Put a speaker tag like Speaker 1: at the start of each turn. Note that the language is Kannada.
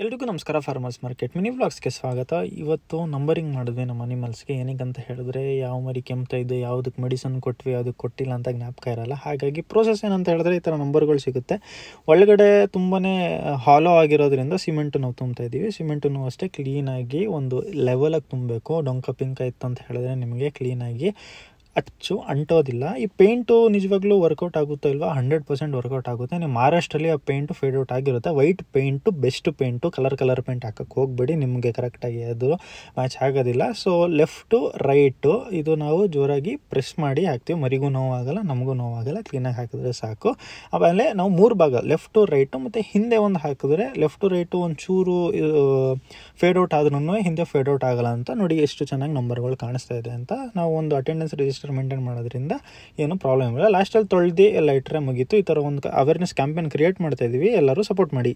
Speaker 1: ಎಲ್ರಿಗೂ ನಮಸ್ಕಾರ ಫಾರ್ಮರ್ಸ್ ಮಾರ್ಕೆಟ್ ಮಿನಿ ಬ್ಲಾಗ್ಸ್ಗೆ ಸ್ವಾಗತ ಇವತ್ತು ನಂಬರಿಂಗ್ ಮಾಡಿದ್ವಿ ನಮ್ಮ ಅನಿಮಲ್ಸ್ಗೆ ಏನಕ್ಕಂತ ಹೇಳಿದ್ರೆ ಯಾವ ಮರಿ ಕೆಮ್ತಾ ಇದೆ ಯಾವುದಕ್ಕೆ ಮೆಡಿಸನ್ ಕೊಟ್ವಿ ಯಾವುದಕ್ಕೆ ಕೊಟ್ಟಿಲ್ಲ ಅಂತ ಜ್ಞಾಪಕ ಇರಲ್ಲ ಹಾಗಾಗಿ ಪ್ರೋಸೆಸ್ ಏನಂತ ಹೇಳಿದ್ರೆ ಈ ಥರ ನಂಬರ್ಗಳು ಸಿಗುತ್ತೆ ಒಳಗಡೆ ತುಂಬಾ ಹಾಲೋ ಆಗಿರೋದ್ರಿಂದ ಸಿಮೆಂಟು ನಾವು ತುಂಬ್ತಾ ಇದ್ದೀವಿ ಸಿಮೆಂಟನ್ನು ಅಷ್ಟೇ ಕ್ಲೀನಾಗಿ ಒಂದು ಲೆವೆಲಾಗಿ ತುಂಬಬೇಕು ಡೊಂಕ ಪಿಂಕ ಇತ್ತು ಅಂತ ಹೇಳಿದ್ರೆ ನಿಮಗೆ ಕ್ಲೀನಾಗಿ ಅಚ್ಚು ಅಂಟೋದಿಲ್ಲ ಈ ಪೇಂಟು ನಿಜವಾಗ್ಲೂ ವರ್ಕೌಟ್ ಆಗುತ್ತೋ ಇಲ್ವಾ ಹಂಡ್ರೆಡ್ ಪರ್ಸೆಂಟ್ ವರ್ಕೌಟ್ ಆಗುತ್ತೆ ನೀವು ಮಹಾರಾಷ್ಟ್ರಲ್ಲಿ ಆ ಪೇಂಟು ಫೇಡ್ ಔಟ್ ಆಗಿರುತ್ತೆ white paint best paint colour colour paint ಹಾಕಕ್ಕೆ ಹೋಗಬೇಡಿ ನಿಮಗೆ ಕರೆಕ್ಟಾಗಿ ಅದು ಮ್ಯಾಚ್ ಆಗೋದಿಲ್ಲ ಸೊ ಲೆಫ್ಟು ರೈಟು ಇದು ನಾವು ಜೋರಾಗಿ ಪ್ರೆಸ್ ಮಾಡಿ ಹಾಕ್ತೀವಿ ಮರಿಗೂ ನೋವಾಗಲ್ಲ ನಮಗೂ ನೋವಾಗಲ್ಲ ಕ್ಲೀನಾಗಿ ಹಾಕಿದ್ರೆ ಸಾಕು ಆಮೇಲೆ ನಾವು ಮೂರು ಭಾಗ ಲೆಫ್ಟು ರೈಟು ಮತ್ತು ಹಿಂದೆ ಒಂದು ಹಾಕಿದ್ರೆ ಲೆಫ್ಟು ರೈಟು ಒಂದು ಚೂರು ಫೇಡ್ ಔಟ್ ಆದ್ರೂ ಹಿಂದೆ ಫೇಡ್ ಔಟ್ ಆಗಲ್ಲ ಅಂತ ನೋಡಿ ಎಷ್ಟು ಚೆನ್ನಾಗಿ ನಂಬರ್ಗಳು ಕಾಣಿಸ್ತಾ ಇದೆ ಅಂತ ನಾವು ಒಂದು ಅಟೆಂಡೆನ್ಸ್ ರಿಜಿಸ್ಟರ್ ರೆಜಿಸ್ಟರ್ ಮೇಂಟೈನ್ ಮಾಡೋದ್ರಿಂದ ಏನು ಪ್ರಾಬ್ಲಮ್ ಇಲ್ಲ ಲಾಸ್ಟಲ್ಲಿ ತೊಳ್ದು ಎಲ್ಲ ಇಟ್ಟರೆ ಮುಗೀತು ಈ ಥರ ಒಂದು ಅವೇರ್ನೆಸ್ ಕ್ಯಾಂಪೇನ್ ಕ್ರಿಯೇಟ್ ಮಾಡ್ತಾ ಇದ್ದೀವಿ ಎಲ್ಲರೂ ಸಪೋರ್ಟ್ ಮಾಡಿ